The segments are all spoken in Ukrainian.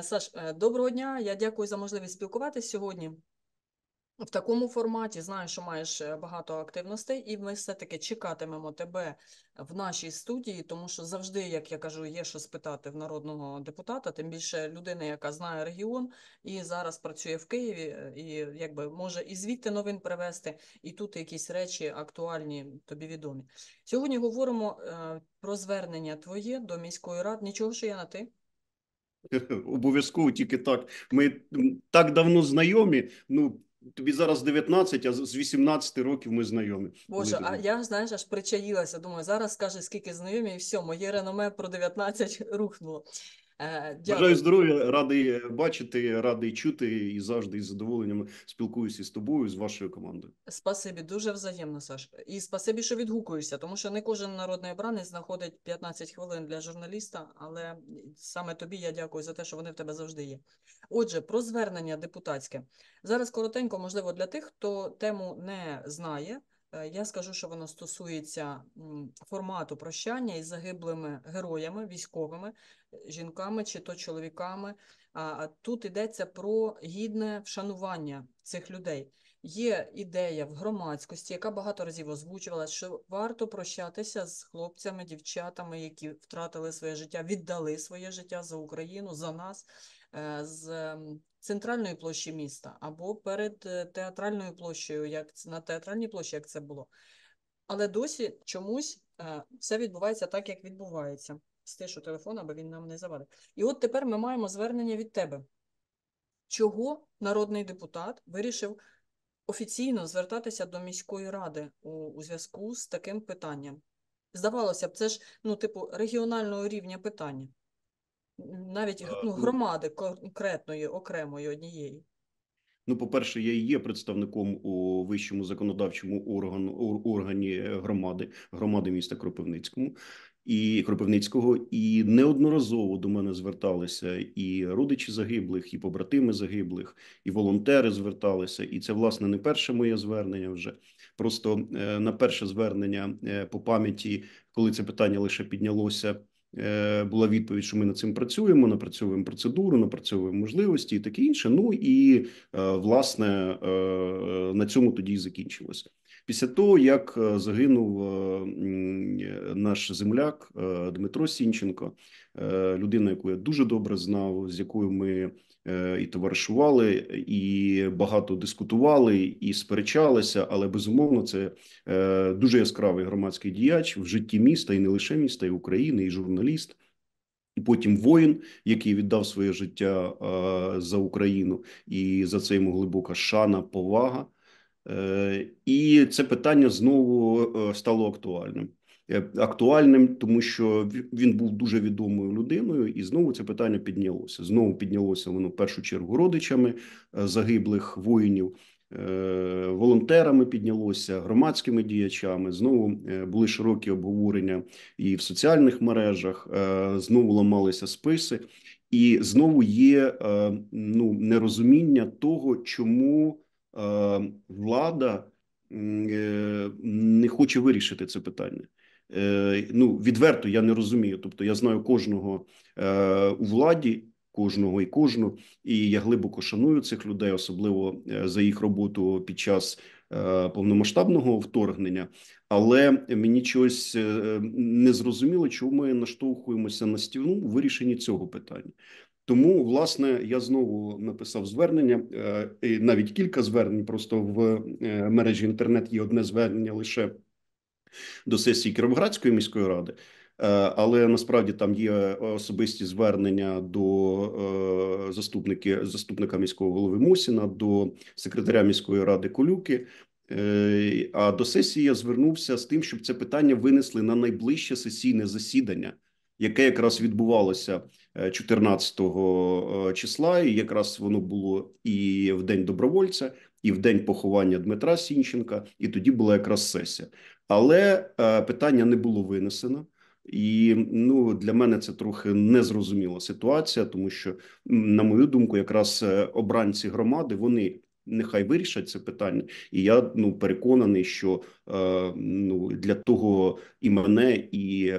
Е, Саш, е, доброго дня. Я дякую за можливість спілкуватися сьогодні. В такому форматі знаю, що маєш е, багато активностей, і ми все-таки чекатимемо тебе в нашій студії, тому що завжди, як я кажу, є що спитати в народного депутата, тим більше людини, яка знає регіон і зараз працює в Києві, і якби може і звідти новин привести, і тут якісь речі актуальні, тобі відомі. Сьогодні говоримо про звернення твоє до міської ради. Нічого, що я на ти. Обов'язково тільки так. Ми так давно знайомі. Ну тобі зараз 19, а з 18 років ми знайомі. Боже, ми а я знаєш, аж причаїлася. Думаю, зараз скаже скільки знайомі, і все, моє реноме про 19 рухнуло. Е, дякую. Бажаю здоров'я, радий бачити, радий чути і завжди із задоволенням спілкуюся з тобою, з вашою командою. Спасибі, дуже взаємно, Саш. І спасибі, що відгукуєшся, тому що не кожен народний обранець знаходить 15 хвилин для журналіста, але саме тобі я дякую за те, що вони в тебе завжди є. Отже, про звернення депутатське зараз коротенько, можливо, для тих, хто тему не знає. Е, я скажу, що воно стосується формату прощання із загиблими героями, військовими, е, жінками чи то чоловіками. А Тут йдеться про гідне вшанування цих людей. Є ідея в громадськості, яка багато разів озвучувала, що варто прощатися з хлопцями, дівчатами, які втратили своє життя, віддали своє життя за Україну, за нас. Е, з ем, центральної площі міста або перед е, театральною площею, як на театральній площі, як це було. Але досі чомусь е, все відбувається так, як відбувається. Стишу телефон, аби він нам не завадив. І от тепер ми маємо звернення від тебе. Чого народний депутат вирішив офіційно звертатися до міської ради у, у зв'язку з таким питанням? Здавалося б, це ж ну, типу, регіонального рівня питання навіть ну, ну, громади конкретної, окремої однієї. Ну, по-перше, я є представником у вищому законодавчому органу органі громади громади міста Кропивницькому і Кропивницького, і неодноразово до мене зверталися і родичі загиблих, і побратими загиблих, і волонтери зверталися. І це власне не перше моє звернення. Вже просто е, на перше звернення е, по пам'яті, коли це питання лише піднялося. Е, була відповідь, що ми над цим працюємо, напрацьовуємо процедуру, напрацьовуємо можливості і таке інше. Ну і е, власне е, на цьому тоді і закінчилося. Після того, як е, загинув е, наш земляк е, Дмитро Сінченко, людина, яку я дуже добре знав, з якою ми і товаришували, і багато дискутували, і сперечалися, але безумовно, це дуже яскравий громадський діяч в житті міста і не лише міста, і України, і журналіст. І потім воїн, який віддав своє життя за Україну, і за це йому глибока шана, повага. Е, і це питання знову е, стало актуальним. Е, актуальним, тому що він був дуже відомою людиною, і знову це питання піднялося. Знову піднялося воно в першу чергу родичами загиблих воїнів, волонтерами піднялося, громадськими діячами. Знову були широкі обговорення і в соціальних мережах. Знову ламалися списи, і знову є ну нерозуміння того, чому влада е, не хоче вирішити це питання. Е, ну відверто я не розумію. Тобто, я знаю кожного е, у владі, кожного і кожну, і я глибоко шаную цих людей, особливо за їх роботу під час повномасштабного вторгнення. Але мені чогось не зрозуміло, чому ми наштовхуємося на стіну у вирішенні цього питання. Тому власне я знову написав звернення е, і навіть кілька звернень. Просто в е, мережі інтернет є одне звернення лише до сесії Кіровоградської міської ради. Е, але насправді там є особисті звернення до заступники заступника міського голови Мусіна, до секретаря міської ради Колюки. А до сесії я звернувся з тим, щоб це питання винесли на найближче сесійне засідання яке якраз відбувалося 14 е, е, числа, і якраз воно було і в день добровольця, і в день поховання Дмитра Сінченка, і тоді була якраз сесія, але е, питання не було винесено. І ну для мене це трохи незрозуміла ситуація, тому що, на мою думку, якраз обранці громади вони Нехай вирішать це питання, і я ну переконаний, що е, ну для того і мене, і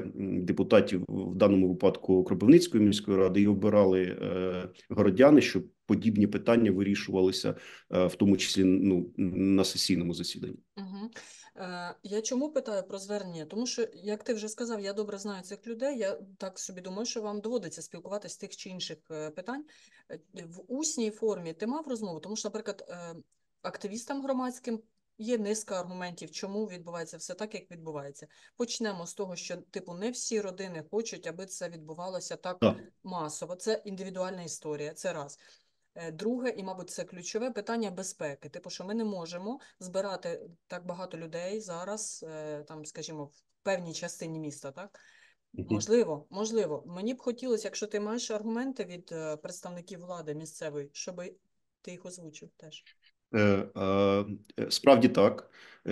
депутатів в даному випадку Кропивницької міської ради і обирали е, городяни, щоб подібні питання вирішувалися, е, в тому числі ну на сесійному засіданні. Угу. Е, я чому питаю про звернення? Тому що, як ти вже сказав, я добре знаю цих людей. Я так собі думаю, що вам доводиться спілкуватися з тих чи інших е, питань е, в усній формі. Ти мав розмову, тому що, наприклад, активістам громадським. Є низка аргументів, чому відбувається все так, як відбувається. Почнемо з того, що типу не всі родини хочуть, аби це відбувалося так масово. Це індивідуальна історія. Це раз. Е, друге, і, мабуть, це ключове питання безпеки. Типу, що ми не можемо збирати так багато людей зараз, е, там, скажімо, в певній частині міста, так? Можливо, можливо. Мені б хотілося, якщо ти маєш аргументи від е, представників влади місцевої, щоб ти їх озвучив теж. Справді так,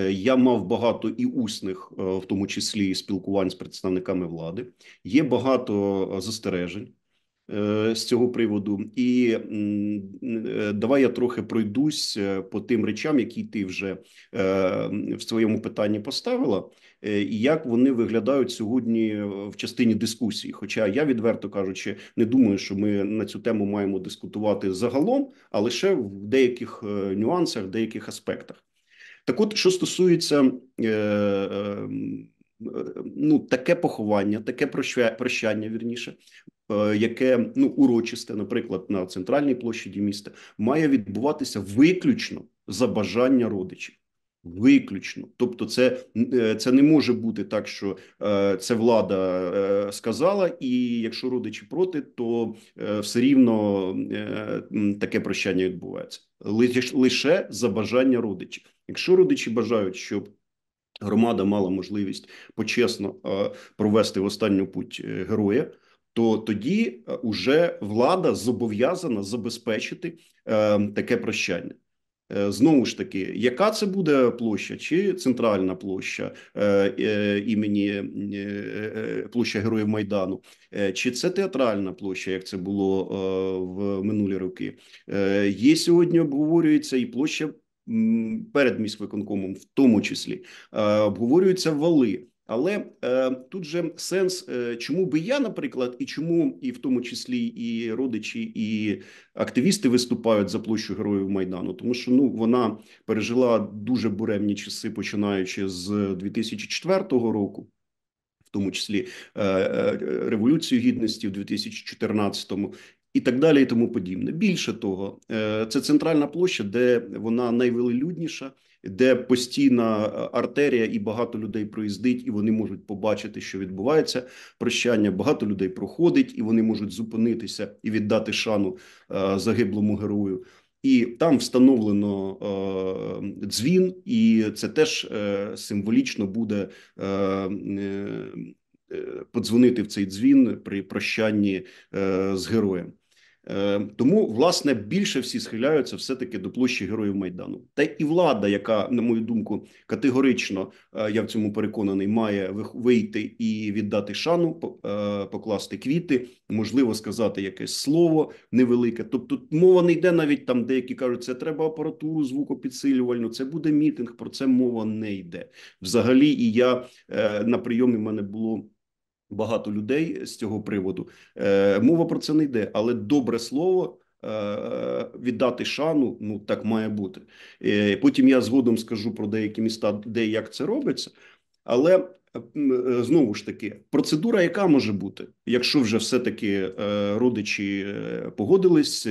я мав багато і усних, в тому числі і спілкувань з представниками влади. Є багато застережень. Е, з цього приводу, і е, давай я трохи пройдусь е, по тим речам, які ти вже в своєму питанні поставила, і як вони виглядають сьогодні в частині дискусії. Хоча я відверто кажучи, не думаю, що ми на цю тему маємо дискутувати загалом, а лише в деяких нюансах, деяких аспектах. Так, от що стосується ну, таке поховання, таке прощання, вірніше, е, яке ну урочисте, наприклад, на центральній площаді міста, має відбуватися виключно за бажання родичів. Виключно, тобто, це е, це не може бути так, що е, це влада е, сказала, і якщо родичі проти, то е, все рівно е, таке прощання відбувається лише лише за бажання родичів. Якщо родичі бажають, щоб громада мала можливість почесно е, провести в останню путь е, героя. То тоді вже е, влада зобов'язана забезпечити таке прощання. знову ж таки, яка це буде площа, чи центральна площа імені площа Героїв Майдану, чи це театральна площа, як це було в минулі роки? Є сьогодні обговорюється і площа перед міськвиконкомом, в тому числі е, обговорюються вали. Але е, тут же сенс, е, чому би я, наприклад, і чому і в тому числі і родичі, і активісти виступають за площу героїв майдану, тому що ну вона пережила дуже буремні часи, починаючи з 2004 року, в тому числі е, е, революцію гідності в 2014-му, і так далі, і тому подібне. Більше того, е, це центральна площа, де вона найвелелюдніша, де постійна е, артерія і багато людей проїздить, і вони можуть побачити, що відбувається прощання. Багато людей проходить, і вони можуть зупинитися і віддати шану е, загиблому герою. І там встановлено е, дзвін, і це теж е, символічно буде е, подзвонити в цей дзвін при прощанні з героєм. Е, тому власне більше всі схиляються все-таки до площі героїв майдану. Та і влада, яка, на мою думку, категорично е, я в цьому переконаний, має вийти і віддати шану, е, покласти квіти, можливо, сказати якесь слово невелике. Тобто, мова не йде навіть там, деякі кажуть, це треба апаратуру звукопідсилювальну. Це буде мітинг. Про це мова не йде взагалі. І я на прийомі в мене було багато людей з цього приводу. Е, мова про це не йде, але добре слово. Е, віддати шану, ну так має бути. Е, потім я згодом скажу про деякі міста, де як це робиться. Але знову ж таки, процедура, яка може бути, якщо вже все-таки родичі погодились,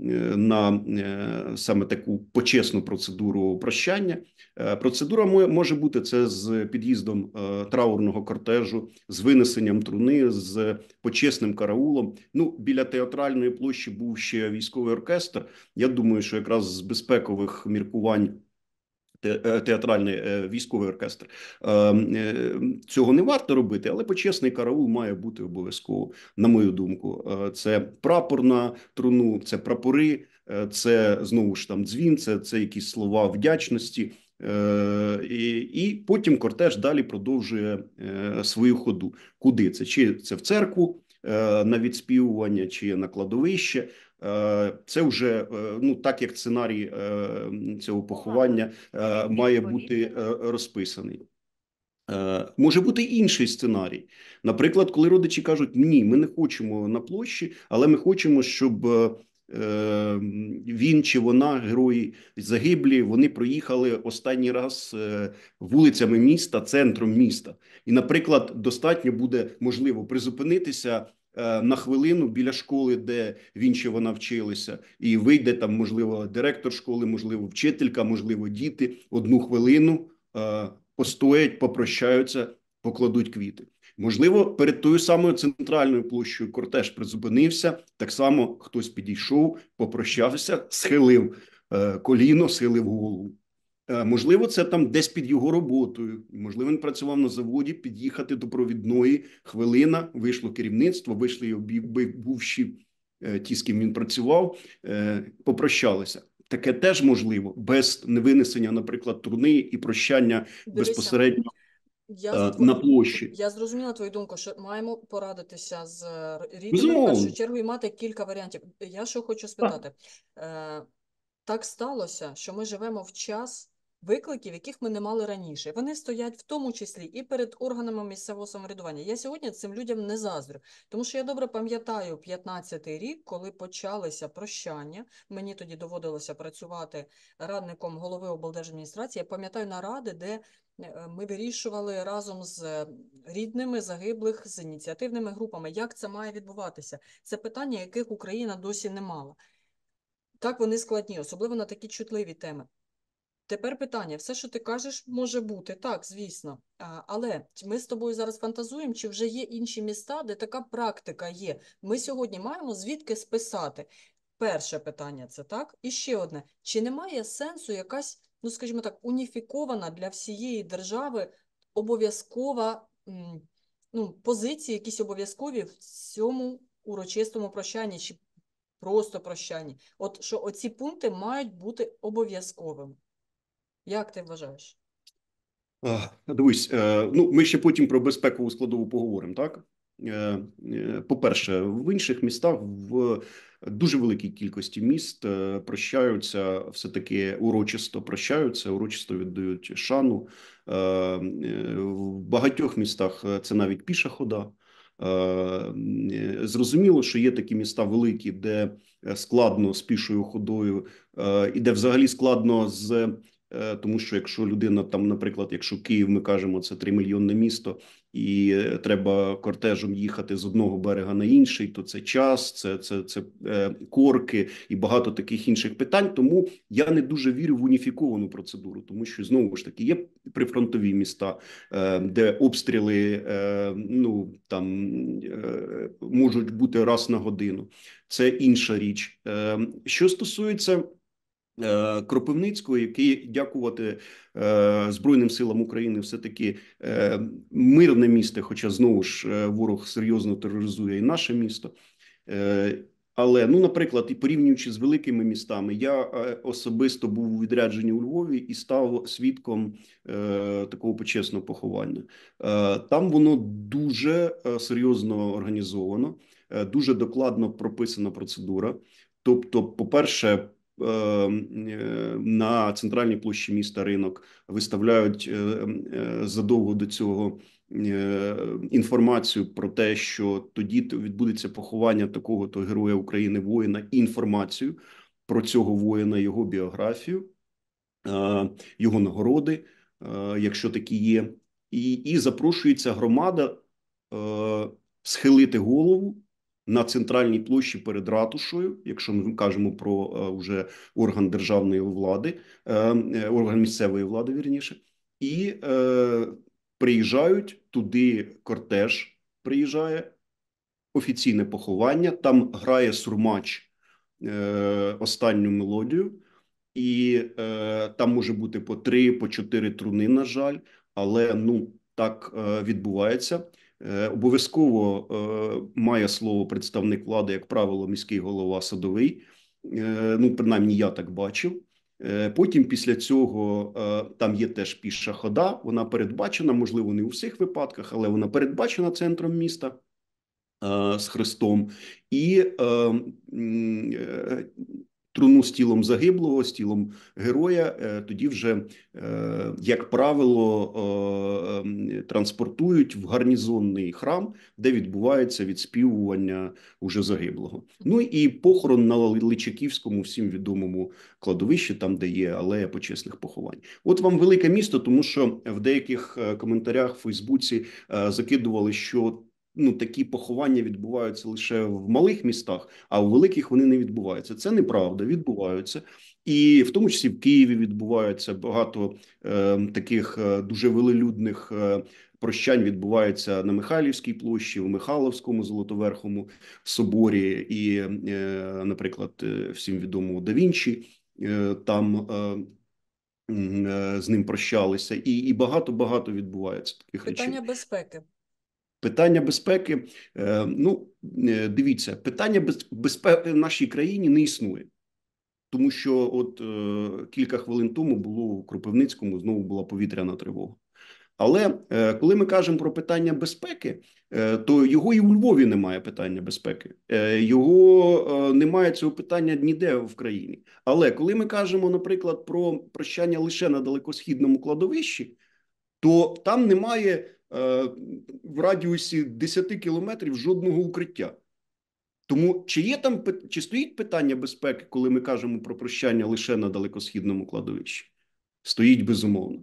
Е, на е, саме таку почесну процедуру прощання. Е, процедура може бути це з під'їздом траурного кортежу, з винесенням труни, з почесним караулом. Ну біля театральної площі був ще військовий оркестр. Я думаю, що якраз з безпекових міркувань. Е, театральний е, військовий оркестр. Ем, е, цього не варто робити, але почесний караул має бути обов'язково, на мою думку. Це прапор на труну, це прапори, це знову ж там дзвін, це, це якісь слова вдячності. І і потім кортеж далі продовжує свою ходу. Куди це? Чи це в церкву на відспівування, чи на кладовище? Е, це вже е, ну так як сценарій е, цього поховання має бути розписаний. Може бути інший сценарій. Наприклад, коли родичі кажуть, ні, ми не хочемо на площі, але ми хочемо, щоб. Він чи вона, герої загиблі, вони проїхали останній раз вулицями міста, центром міста. І, наприклад, достатньо буде можливо призупинитися Е, на хвилину біля школи, де він чи вона вчилася, і вийде там, можливо, директор школи, можливо, вчителька, можливо, діти одну хвилину е, постоять, попрощаються, покладуть квіти. Можливо, перед тою самою центральною площею кортеж призупинився. Так само хтось підійшов, попрощався, схилив е, коліно, схилив голову. Е, можливо, це там десь під його роботою. Можливо, він працював на заводі, під'їхати до провідної хвилина. Вийшло керівництво, вийшли й бувші е, ті, з ким він працював, е, попрощалися. Таке теж можливо без невинесення, наприклад, турни і прощання Дивися, безпосередньо я на площі. Я зрозуміла твою думку, що маємо порадитися з рідними в першу чергу і мати кілька варіантів. Я що хочу спитати, так, так сталося, що ми живемо в час викликів, яких ми не мали раніше. Вони стоять в тому числі і перед органами місцевого самоврядування. Я сьогодні цим людям не заздрю, тому що я добре пам'ятаю 15-й рік, коли почалися прощання. Мені тоді доводилося працювати радником голови облдержадміністрації. Я пам'ятаю наради, де е, ми вирішували разом з е, рідними загиблих з ініціативними групами, як це має відбуватися. Це питання, яких Україна досі не мала. Так вони складні, особливо на такі чутливі теми. Тепер питання: все, що ти кажеш, може бути, так, звісно. Але ми з тобою зараз фантазуємо, чи вже є інші міста, де така практика є. Ми сьогодні маємо звідки списати. Перше питання це так. І ще одне: чи немає сенсу якась, ну скажімо так, уніфікована для всієї держави обов'язкова ну, позиції, якісь обов'язкові в цьому урочистому прощанні чи просто прощанні? От що оці пункти мають бути обов'язковими. Як ти вважаєш? Дивись, е, ну ми ще потім про безпекову складову поговоримо. Так е, е, по-перше, в інших містах в дуже великій кількості міст прощаються все таки урочисто. Прощаються, урочисто віддають шану в багатьох містах. Це навіть піша хода. Зрозуміло, що є такі міста великі, де складно з пішою ходою, і де взагалі складно з Е, тому що якщо людина там, наприклад, якщо Київ, ми кажемо, це 3 мільйонне місто, і е, треба кортежом їхати з одного берега на інший, то це час, це це, це е, корки і багато таких інших питань. Тому я не дуже вірю в уніфіковану процедуру, тому що знову ж таки є прифронтові міста, де обстріли ну там можуть бути раз на годину. Це інша річ, що стосується. Е, Кропивницького, який дякувати е, Збройним силам України, все таки е, мирне місто, хоча знову ж ворог серйозно тероризує і наше місто. але ну, наприклад, і порівнюючи з великими містами, я особисто був у відрядженні у Львові і став свідком е, такого почесного поховання. Е, Там воно дуже серйозно організовано, е, дуже докладно прописана процедура. Тобто, по перше. Э, э, на центральній площі міста ринок, виставляють е, е, задовго до цього е, інформацію про те, що тоді відбудеться поховання такого то героя України воїна, інформацію про цього воїна, його біографію, його нагороди, якщо такі є, і, і запрошується громада схилити голову на центральній площі перед ратушою, якщо ми кажемо про е, вже орган державної влади, е, е, орган місцевої влади, вірніше, і приїжджають туди. Кортеж приїжджає офіційне поховання. Там грає сурмач останню мелодію, і там може бути по три, по чотири труни. На жаль, але ну так відбувається. Е, обов'язково е, має слово представник влади, як правило, міський голова садовий. Е, ну, принаймні, я так бачив. Потім після цього там є теж піша хода. Вона передбачена, можливо, не у всіх випадках, але вона передбачена центром міста з хрестом. І труну з тілом загиблого, з тілом героя, е, тоді вже, е, як правило, ем, транспортують в гарнізонний храм, де відбувається відспівування уже загиблого. Ну і похорон на Личаківському всім відомому кладовищі, там де є алея почесних поховань. От вам велике місто, тому що в деяких е, коментарях в Фейсбуці закидували, що ну такі поховання відбуваються лише в малих містах, а в великих вони не відбуваються. Це неправда, відбуваються. І в тому числі в Києві відбуваються багато е, таких е, дуже велелюдних е, прощань. Відбувається на Михайлівській площі, в Михайловському Золотоверхому соборі, і, е, наприклад, е, всім відомо да Вінчі е, там. Е, е, з ним прощалися, і і багато багато відбувається таких питання речей. безпеки. Питання безпеки, е, ну е, дивіться, питання безпеки в нашій країні не існує, тому що от е, кілька хвилин тому було в Кропивницькому знову була повітряна тривога. Але коли ми кажемо про питання безпеки, то його і у Львові немає питання безпеки, його немає цього питання ніде в країні. Але коли ми кажемо, наприклад, про прощання лише на далекосхідному кладовищі, то там немає. Е, в радіусі 10 кілометрів жодного укриття. Тому чи є там чи стоїть питання безпеки, коли ми кажемо про прощання лише на далекосхідному кладовищі? Стоїть безумовно.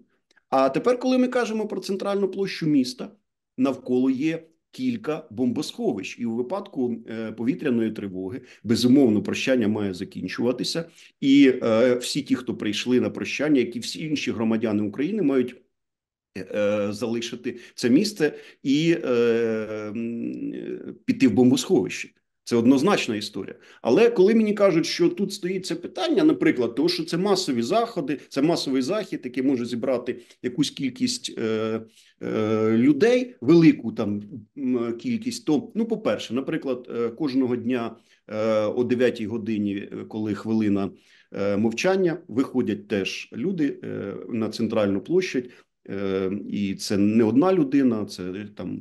А тепер, коли ми кажемо про центральну площу міста, навколо є кілька бомбосховищ, і у випадку е, повітряної тривоги безумовно прощання має закінчуватися, і е, всі ті, хто прийшли на прощання, як і всі інші громадяни України, мають Е, залишити це місце і е, піти в бомбосховище. Це однозначна історія. Але коли мені кажуть, що тут стоїть це питання, наприклад, того, що це масові заходи, це масовий захід, який може зібрати якусь кількість е, е, людей, велику там кількість, то ну, по-перше, наприклад, е, кожного дня е, о 9 годині, коли хвилина мовчання, виходять теж люди на центральну площадь Е, і це не одна людина, це е, там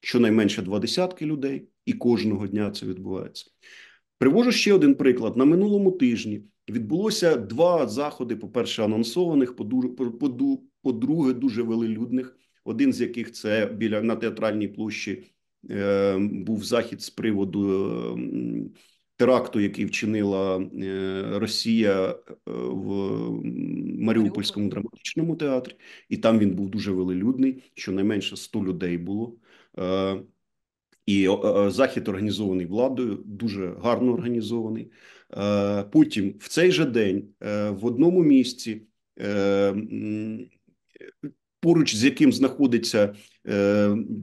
щонайменше два десятки людей, і кожного дня це відбувається. Привожу ще один приклад: на минулому тижні відбулося два заходи: по-перше, анонсованих, по-друге, дуже велелюдних. Один з яких це біля на театральній площі е, був захід з приводу ем, теракту, який вчинила е, Росія е, в Маріупольському драматичному театрі, і там він був дуже велелюдний. Щонайменше 100 людей було. Е, і захід організований владою, дуже гарно організований. Потім в цей же день в одному місці. Поруч з яким знаходиться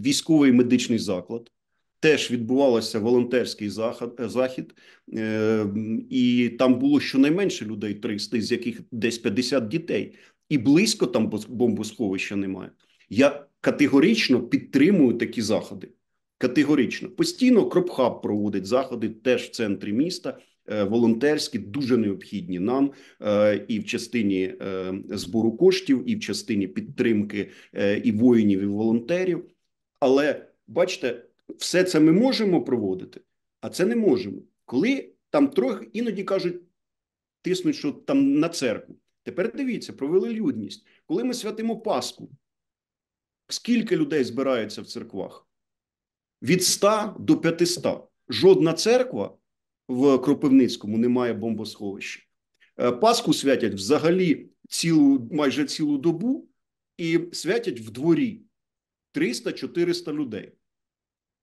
військовий медичний заклад, теж відбувалося волонтерський е, захід, захід, е, і там було щонайменше людей 300, з яких десь 50 дітей, і близько там бомбосховища немає. Я категорично підтримую такі заходи. Категорично постійно Кропхаб проводить заходи теж в центрі міста. Е, волонтерські дуже необхідні нам і в частині збору коштів, і в частині підтримки і воїнів, і волонтерів. Але бачите, все це ми можемо проводити, а це не можемо. Коли там трохи іноді кажуть, тиснуть, що там на церкву. Тепер дивіться, провели людність. Коли ми святимо Пасху, скільки людей збирається в церквах? Від 100 до 500. Жодна церква в Кропивницькому не має бомбосховища. Е, Пасху святять взагалі цілу, майже цілу добу і святять в дворі 300-400 людей.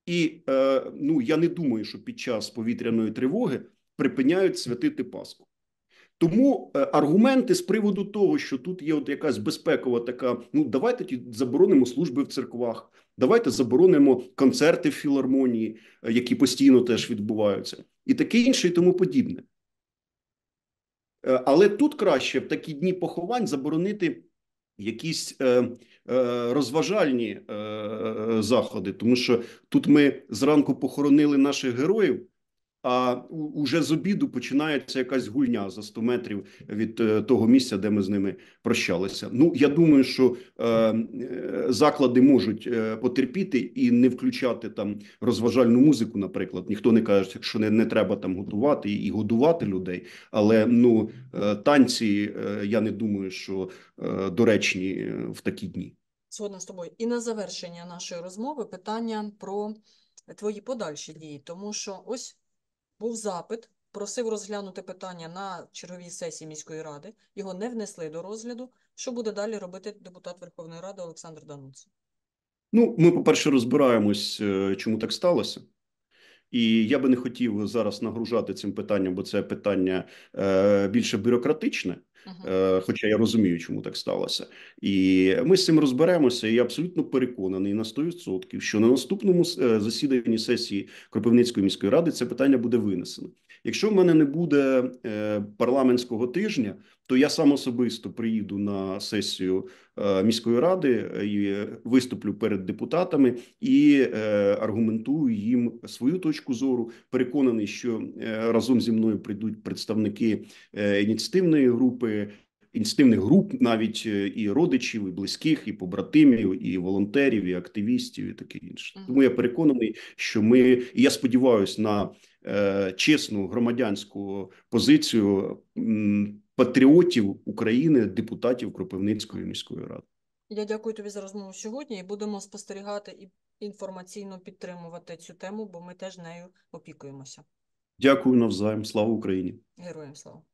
І е, ну я не думаю, що під час повітряної тривоги припиняють святити Пасху. Тому е, аргументи з приводу того, що тут є от якась безпекова така: ну давайте тут заборонимо служби в церквах, давайте заборонимо концерти в філармонії, е, які постійно теж відбуваються, і таке інше, і тому подібне. Е, але тут краще в такі дні поховань заборонити якісь е, е, розважальні е, е, заходи, тому що тут ми зранку похоронили наших героїв а уже з обіду починається якась гульня за 100 метрів від е, того місця, де ми з ними прощалися. Ну я думаю, що е, е заклади можуть е, потерпіти і не включати там розважальну музику. Наприклад, ніхто не каже, що не, не треба там годувати і годувати людей. Але ну танці я не думаю, що доречні в такі дні. Згодна з тобою і на завершення нашої розмови питання про твої подальші дії, тому що ось був запит, просив розглянути питання на черговій сесії міської ради. Його не внесли до розгляду. Що буде далі робити депутат Верховної Ради Олександр Дануцин? Ну, ми, по-перше, розбираємось, е, чому так сталося. І я би не хотів зараз нагружати цим питанням, бо це питання е, більше бюрократичне. Uh-huh. Хоча я розумію, чому так сталося, і ми з цим розберемося. І я абсолютно переконаний на 100%, що на наступному е, засіданні сесії Кропивницької міської ради це питання буде винесено. Якщо в мене не буде е, парламентського тижня, то я сам особисто приїду на сесію е, міської ради е, і виступлю перед депутатами і аргументую їм свою точку зору. Переконаний, що разом зі мною прийдуть представники ініціативної групи. Інститивних груп, навіть і родичів, і близьких, і побратимів, і волонтерів, і активістів, і таке інше. Тому я переконаний, що ми і я сподіваюся на Е, чесну громадянську позицію патріотів України, депутатів Кропивницької міської ради. Я дякую тобі за розмову сьогодні. І будемо спостерігати і інформаційно підтримувати цю тему, бо ми теж нею опікуємося. Дякую навзаєм. Слава Україні! Героям слава!